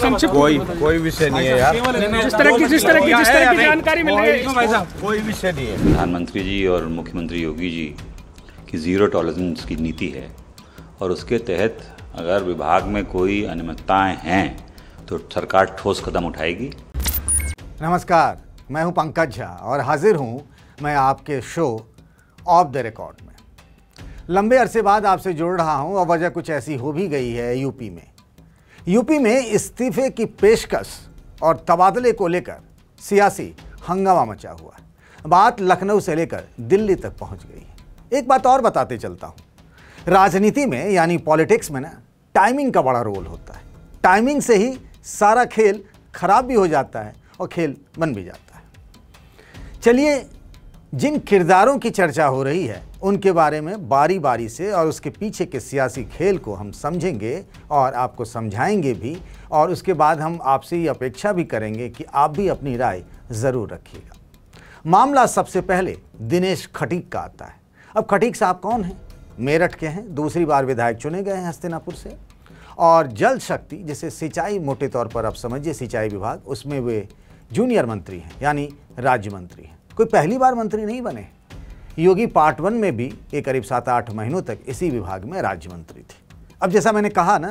संक्षिप्त कोई कोई विषय नहीं है यार जिस तरह की जिस तरह की जिस तरह की जानकारी मिल रही है कोई विषय नहीं है प्रधानमंत्री जी और मुख्यमंत्री योगी जी की ज़ीरो टॉलरेंस की नीति है और उसके तहत अगर विभाग में कोई अनियमितताएं हैं तो सरकार ठोस कदम उठाएगी नमस्कार मैं हूं पंकज झा और हाजिर हूं मैं आपके शो ऑफ द रिकॉर्ड में लंबे अरसे बाद आपसे जुड़ रहा हूं और वजह कुछ ऐसी हो भी गई है यूपी में यूपी में इस्तीफे की पेशकश और तबादले को लेकर सियासी हंगामा मचा हुआ है बात लखनऊ से लेकर दिल्ली तक पहुंच गई है एक बात और बताते चलता हूं राजनीति में यानी पॉलिटिक्स में ना टाइमिंग का बड़ा रोल होता है टाइमिंग से ही सारा खेल खराब भी हो जाता है और खेल बन भी जाता है चलिए जिन किरदारों की चर्चा हो रही है उनके बारे में बारी बारी से और उसके पीछे के सियासी खेल को हम समझेंगे और आपको समझाएंगे भी और उसके बाद हम आपसे ये अपेक्षा भी करेंगे कि आप भी अपनी राय ज़रूर रखिएगा मामला सबसे पहले दिनेश खटीक का आता है अब खटीक साहब कौन हैं मेरठ के हैं दूसरी बार विधायक चुने गए हैं हस्तिनापुर से और जल शक्ति जिसे सिंचाई मोटे तौर पर आप समझिए सिंचाई विभाग उसमें वे जूनियर मंत्री हैं यानी राज्य मंत्री हैं कोई पहली बार मंत्री नहीं बने योगी पार्ट वन में भी ये करीब सात आठ महीनों तक इसी विभाग में राज्य मंत्री थे अब जैसा मैंने कहा ना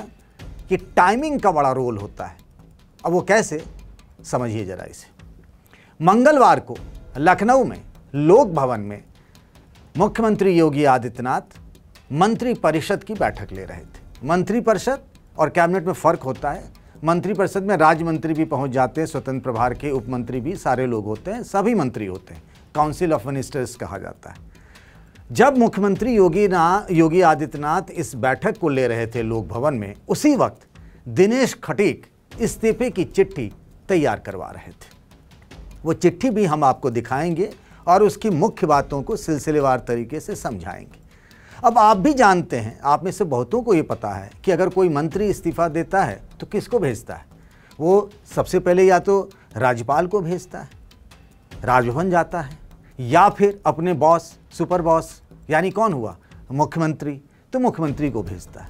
कि टाइमिंग का बड़ा रोल होता है अब वो कैसे समझिए जरा इसे मंगलवार को लखनऊ में लोक भवन में मुख्यमंत्री योगी आदित्यनाथ मंत्रिपरिषद की बैठक ले रहे थे मंत्रिपरिषद और कैबिनेट में फ़र्क होता है मंत्रिपरिषद में राज्य मंत्री भी पहुंच जाते हैं स्वतंत्र प्रभार के उपमंत्री भी सारे लोग होते हैं सभी मंत्री होते हैं काउंसिल ऑफ मिनिस्टर्स कहा जाता है जब मुख्यमंत्री योगी ना योगी आदित्यनाथ इस बैठक को ले रहे थे लोक भवन में उसी वक्त दिनेश खटीक इस्तीफे की चिट्ठी तैयार करवा रहे थे वो चिट्ठी भी हम आपको दिखाएंगे और उसकी मुख्य बातों को सिलसिलेवार तरीके से समझाएंगे अब आप भी जानते हैं आप में से बहुतों को ये पता है कि अगर कोई मंत्री इस्तीफा देता है तो किसको भेजता है वो सबसे पहले या तो राज्यपाल को भेजता है राजभवन जाता है या फिर अपने बॉस सुपर बॉस यानी कौन हुआ मुख्यमंत्री तो मुख्यमंत्री को भेजता है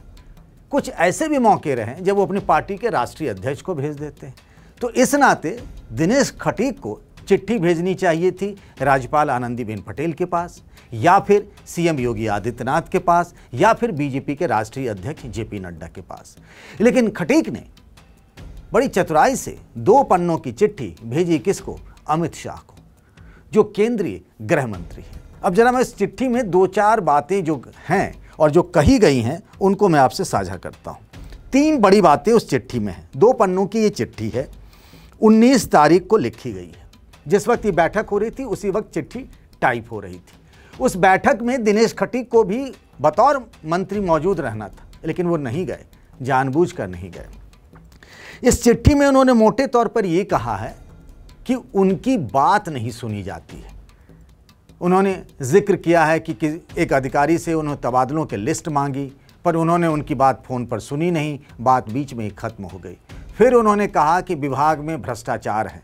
कुछ ऐसे भी मौके रहे जब वो अपनी पार्टी के राष्ट्रीय अध्यक्ष को भेज देते हैं तो इस नाते दिनेश खटीक को चिट्ठी भेजनी चाहिए थी राज्यपाल आनंदीबेन पटेल के पास या फिर सीएम योगी आदित्यनाथ के पास या फिर बीजेपी के राष्ट्रीय अध्यक्ष जेपी नड्डा के पास लेकिन खटीक ने बड़ी चतुराई से दो पन्नों की चिट्ठी भेजी किसको अमित शाह को जो केंद्रीय गृह मंत्री है अब जरा मैं इस चिट्ठी में दो चार बातें जो हैं और जो कही गई हैं उनको मैं आपसे साझा करता हूँ तीन बड़ी बातें उस चिट्ठी में हैं दो पन्नों की ये चिट्ठी है 19 तारीख को लिखी गई है जिस वक्त ये बैठक हो रही थी उसी वक्त चिट्ठी टाइप हो रही थी उस बैठक में दिनेश खटीक को भी बतौर मंत्री मौजूद रहना था लेकिन वो नहीं गए जानबूझकर नहीं गए इस चिट्ठी में उन्होंने मोटे तौर पर ये कहा है कि उनकी बात नहीं सुनी जाती है उन्होंने जिक्र किया है कि, कि एक अधिकारी से उन्होंने तबादलों के लिस्ट मांगी पर उन्होंने उनकी बात फ़ोन पर सुनी नहीं बात बीच में ही ख़त्म हो गई फिर उन्होंने कहा कि विभाग में भ्रष्टाचार है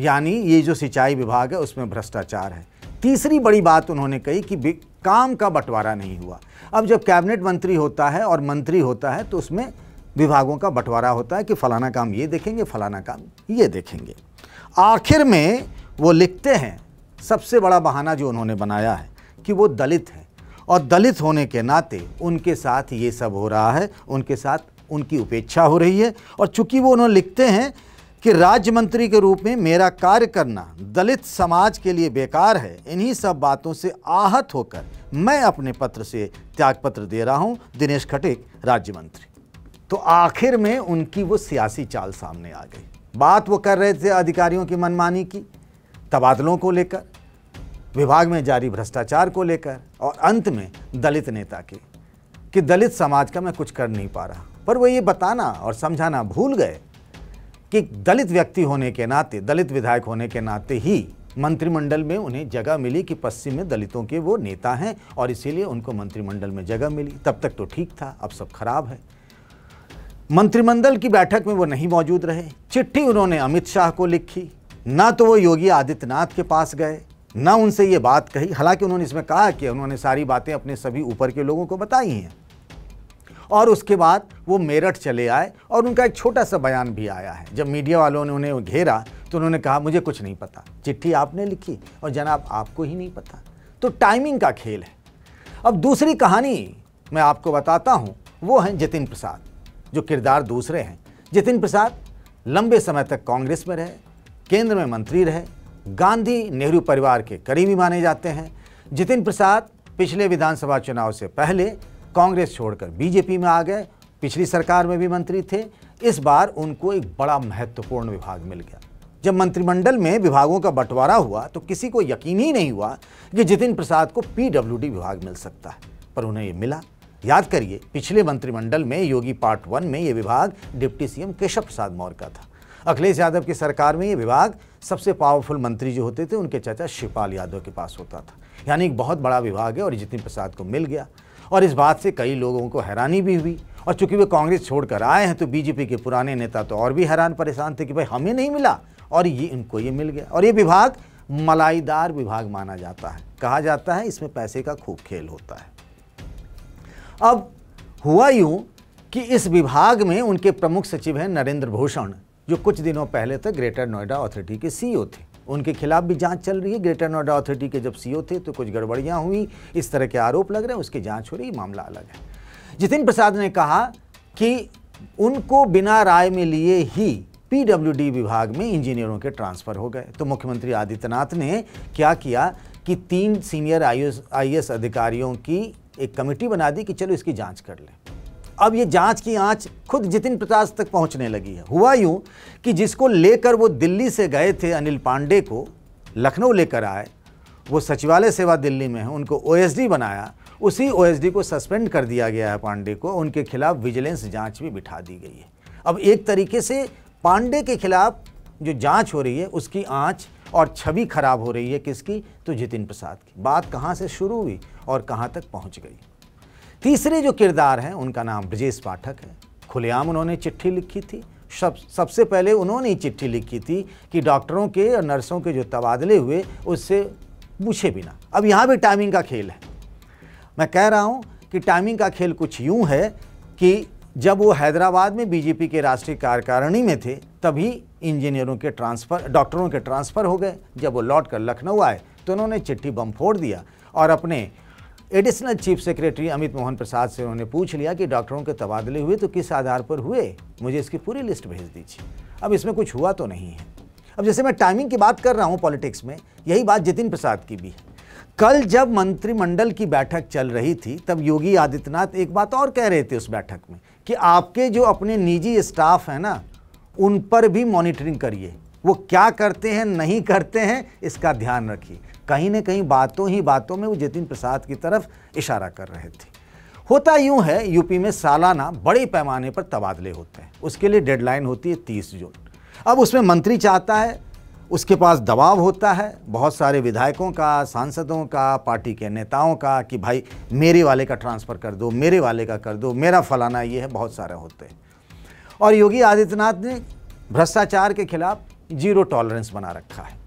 यानी ये जो सिंचाई विभाग है उसमें भ्रष्टाचार है तीसरी बड़ी बात उन्होंने कही कि काम का बंटवारा नहीं हुआ अब जब कैबिनेट मंत्री होता है और मंत्री होता है तो उसमें विभागों का बंटवारा होता है कि फलाना काम ये देखेंगे फलाना काम ये देखेंगे आखिर में वो लिखते हैं सबसे बड़ा बहाना जो उन्होंने बनाया है कि वो दलित हैं और दलित होने के नाते उनके साथ ये सब हो रहा है उनके साथ उनकी उपेक्षा हो रही है और चूंकि वो उन्होंने लिखते हैं कि राज्य मंत्री के रूप में मेरा कार्य करना दलित समाज के लिए बेकार है इन्हीं सब बातों से आहत होकर मैं अपने पत्र से त्यागपत्र दे रहा हूं दिनेश खटिक राज्य मंत्री तो आखिर में उनकी वो सियासी चाल सामने आ गई बात वो कर रहे थे अधिकारियों की मनमानी की तबादलों को लेकर विभाग में जारी भ्रष्टाचार को लेकर और अंत में दलित नेता के कि दलित समाज का मैं कुछ कर नहीं पा रहा पर वो ये बताना और समझाना भूल गए कि दलित व्यक्ति होने के नाते दलित विधायक होने के नाते ही मंत्रिमंडल में उन्हें जगह मिली कि पश्चिम में दलितों के वो नेता हैं और इसीलिए उनको मंत्रिमंडल में जगह मिली तब तक तो ठीक था अब सब खराब है मंत्रिमंडल की बैठक में वो नहीं मौजूद रहे चिट्ठी उन्होंने अमित शाह को लिखी ना तो वो योगी आदित्यनाथ के पास गए ना उनसे ये बात कही हालांकि उन्होंने इसमें कहा कि उन्होंने सारी बातें अपने सभी ऊपर के लोगों को बताई हैं और उसके बाद वो मेरठ चले आए और उनका एक छोटा सा बयान भी आया है जब मीडिया वालों ने उन्हें घेरा तो उन्होंने कहा मुझे कुछ नहीं पता चिट्ठी आपने लिखी और जनाब आपको ही नहीं पता तो टाइमिंग का खेल है अब दूसरी कहानी मैं आपको बताता हूँ वो हैं जितिन प्रसाद जो किरदार दूसरे हैं जितिन प्रसाद लंबे समय तक कांग्रेस में रहे केंद्र में मंत्री रहे गांधी नेहरू परिवार के करीबी माने जाते हैं जितिन प्रसाद पिछले विधानसभा चुनाव से पहले कांग्रेस छोड़कर बीजेपी में आ गए पिछली सरकार में भी मंत्री थे इस बार उनको एक बड़ा महत्वपूर्ण विभाग मिल गया जब मंत्रिमंडल में विभागों का बंटवारा हुआ तो किसी को यकीन ही नहीं हुआ कि जितिन प्रसाद को पीडब्ल्यूडी विभाग मिल सकता है पर उन्हें ये मिला याद करिए पिछले मंत्रिमंडल में योगी पार्ट वन में ये विभाग डिप्टी सीएम केशव प्रसाद मौर्य का था अखिलेश यादव की सरकार में ये विभाग सबसे पावरफुल मंत्री जो होते थे उनके चाचा शिवपाल यादव के पास होता था यानी एक बहुत बड़ा विभाग है और जितिन प्रसाद को मिल गया और इस बात से कई लोगों को हैरानी भी हुई और चूंकि वे कांग्रेस छोड़कर आए हैं तो बीजेपी के पुराने नेता तो और भी हैरान परेशान थे कि भाई हमें नहीं मिला और ये इनको ये मिल गया और ये विभाग मलाईदार विभाग माना जाता है कहा जाता है इसमें पैसे का खूब खेल होता है अब हुआ यूं कि इस विभाग में उनके प्रमुख सचिव हैं नरेंद्र भूषण जो कुछ दिनों पहले तक ग्रेटर नोएडा अथॉरिटी के सीईओ e थे उनके खिलाफ भी जांच चल रही है ग्रेटर नोएडा अथॉरिटी के जब सीओ e थे तो कुछ गड़बड़ियां हुई इस तरह के आरोप लग रहे हैं उसकी जांच हो रही मामला अलग है जितिन प्रसाद ने कहा कि उनको बिना राय में लिए ही पीडब्ल्यूडी विभाग में इंजीनियरों के ट्रांसफ़र हो गए तो मुख्यमंत्री आदित्यनाथ ने क्या किया कि तीन सीनियर आई एस अधिकारियों की एक कमेटी बना दी कि चलो इसकी जाँच कर लें अब ये जांच की आंच खुद जितिन प्रसाद तक पहुंचने लगी है हुआ यूं कि जिसको लेकर वो दिल्ली से गए थे अनिल पांडे को लखनऊ लेकर आए वो सचिवालय सेवा दिल्ली में है उनको ओएसडी बनाया उसी ओएसडी को सस्पेंड कर दिया गया है पांडे को उनके खिलाफ विजिलेंस जांच भी बिठा दी गई है अब एक तरीके से पांडे के खिलाफ जो जांच हो रही है उसकी आंच और छवि खराब हो रही है किसकी तो जितिन प्रसाद की बात कहाँ से शुरू हुई और कहाँ तक पहुँच गई तीसरे जो किरदार हैं उनका नाम ब्रजेश पाठक है खुलेआम उन्होंने चिट्ठी लिखी थी सब सबसे पहले उन्होंने ही चिट्ठी लिखी थी कि डॉक्टरों के और नर्सों के जो तबादले हुए उससे पूछे बिना अब यहाँ भी टाइमिंग का खेल है मैं कह रहा हूँ कि टाइमिंग का खेल कुछ यूँ है कि जब वो हैदराबाद में बीजेपी के राष्ट्रीय कार्यकारिणी में थे तभी इंजीनियरों के ट्रांसफ़र डॉक्टरों के ट्रांसफ़र हो गए जब वो लौट कर लखनऊ आए तो उन्होंने चिट्ठी बम फोड़ दिया और अपने additional chief secretary Amit Mohan Prasad से उन्होंने पूछ लिया कि डॉक्टरों के तबादले हुए तो किस आधार पर हुए मुझे इसकी पूरी लिस्ट भेज दीजिए अब इसमें कुछ हुआ तो नहीं है अब जैसे मैं टाइमिंग की बात कर रहा हूँ पॉलिटिक्स में यही बात जितिन प्रसाद की भी है कल जब मंत्रिमंडल की बैठक चल रही थी तब योगी आदित्यनाथ एक बात और कह रहे थे उस बैठक में कि आपके जो अपने निजी स्टाफ हैं ना उन पर भी मॉनिटरिंग करिए वो क्या करते हैं नहीं करते हैं इसका ध्यान रखिए कहीं ना कहीं बातों ही बातों में वो जितिन प्रसाद की तरफ इशारा कर रहे थे होता यूं है यूपी में सालाना बड़े पैमाने पर तबादले होते हैं उसके लिए डेडलाइन होती है तीस जून अब उसमें मंत्री चाहता है उसके पास दबाव होता है बहुत सारे विधायकों का सांसदों का पार्टी के नेताओं का कि भाई मेरे वाले का ट्रांसफ़र कर दो मेरे वाले का कर दो मेरा फलाना ये है बहुत सारे होते हैं और योगी आदित्यनाथ ने भ्रष्टाचार के खिलाफ जीरो टॉलरेंस बना रखा है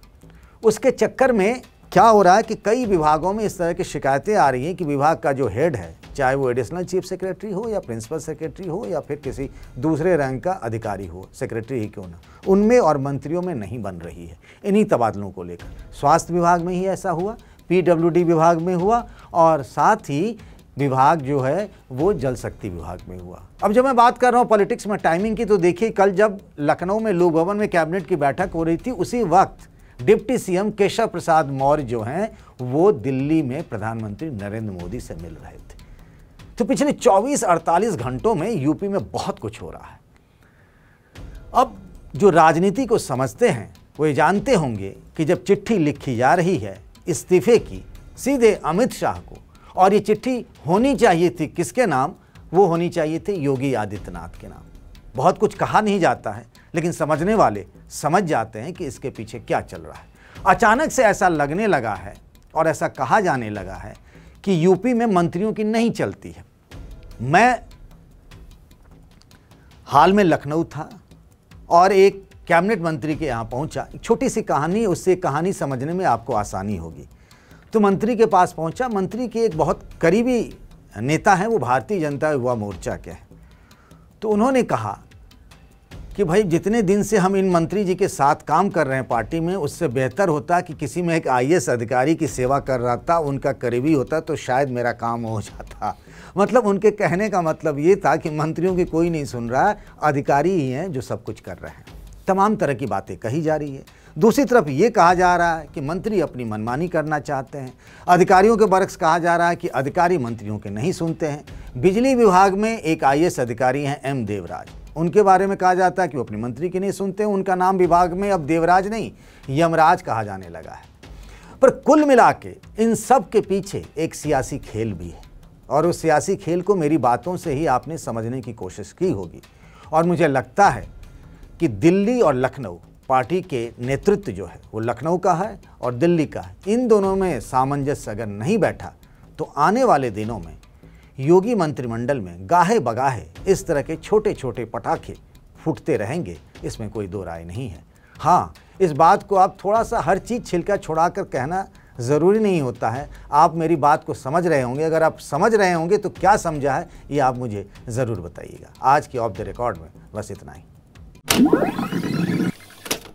उसके चक्कर में क्या हो रहा है कि कई विभागों में इस तरह की शिकायतें आ रही हैं कि विभाग का जो हेड है चाहे वो एडिशनल चीफ सेक्रेटरी हो या प्रिंसिपल सेक्रेटरी हो या फिर किसी दूसरे रैंक का अधिकारी हो सेक्रेटरी ही क्यों ना उनमें और मंत्रियों में नहीं बन रही है इन्हीं तबादलों को लेकर स्वास्थ्य विभाग में ही ऐसा हुआ पीडब्ल्यूडी विभाग में हुआ और साथ ही विभाग जो है वो जल शक्ति विभाग में हुआ अब जब मैं बात कर रहा हूँ पॉलिटिक्स में टाइमिंग की तो देखिए कल जब लखनऊ में लोक भवन में कैबिनेट की बैठक हो रही थी उसी वक्त डिप्टी सीएम केशव प्रसाद मौर्य जो हैं वो दिल्ली में प्रधानमंत्री नरेंद्र मोदी से मिल रहे थे तो पिछले 24-48 घंटों में यूपी में बहुत कुछ हो रहा है अब जो राजनीति को समझते हैं वो ये जानते होंगे कि जब चिट्ठी लिखी जा रही है इस्तीफे की सीधे अमित शाह को और ये चिट्ठी होनी चाहिए थी किसके नाम वो होनी चाहिए थी योगी आदित्यनाथ के नाम बहुत कुछ कहा नहीं जाता है लेकिन समझने वाले समझ जाते हैं कि इसके पीछे क्या चल रहा है अचानक से ऐसा लगने लगा है और ऐसा कहा जाने लगा है कि यूपी में मंत्रियों की नहीं चलती है मैं हाल में लखनऊ था और एक कैबिनेट मंत्री के यहाँ पहुँचा एक छोटी सी कहानी उससे कहानी समझने में आपको आसानी होगी तो मंत्री के पास पहुँचा मंत्री के एक बहुत करीबी नेता हैं वो भारतीय जनता युवा मोर्चा के हैं तो उन्होंने कहा कि भाई जितने दिन से हम इन मंत्री जी के साथ काम कर रहे हैं पार्टी में उससे बेहतर होता कि किसी में एक आई अधिकारी की सेवा कर रहा था उनका करीबी होता तो शायद मेरा काम हो जाता मतलब उनके कहने का मतलब ये था कि मंत्रियों की कोई नहीं सुन रहा अधिकारी ही हैं जो सब कुछ कर रहे हैं तमाम तरह की बातें कही जा रही है दूसरी तरफ ये कहा जा रहा है कि मंत्री अपनी मनमानी करना चाहते हैं अधिकारियों के बरक्स कहा जा रहा है कि अधिकारी मंत्रियों के नहीं सुनते हैं बिजली विभाग में एक आई अधिकारी हैं एम देवराज उनके बारे में कहा जाता है कि वो अपने मंत्री की नहीं सुनते उनका नाम विभाग में अब देवराज नहीं यमराज कहा जाने लगा है पर कुल मिला के इन सब के पीछे एक सियासी खेल भी है और उस सियासी खेल को मेरी बातों से ही आपने समझने की कोशिश की होगी और मुझे लगता है कि दिल्ली और लखनऊ पार्टी के नेतृत्व जो है वो लखनऊ का है और दिल्ली का है इन दोनों में सामंजस्य अगर नहीं बैठा तो आने वाले दिनों में योगी मंत्रिमंडल में गाहे बगाहे इस तरह के छोटे छोटे पटाखे फूटते रहेंगे इसमें कोई दो राय नहीं है हाँ इस बात को आप थोड़ा सा हर चीज़ छिलका छुड़ा कर कहना ज़रूरी नहीं होता है आप मेरी बात को समझ रहे होंगे अगर आप समझ रहे होंगे तो क्या समझा है ये आप मुझे ज़रूर बताइएगा आज के ऑफ द रिकॉर्ड में बस इतना ही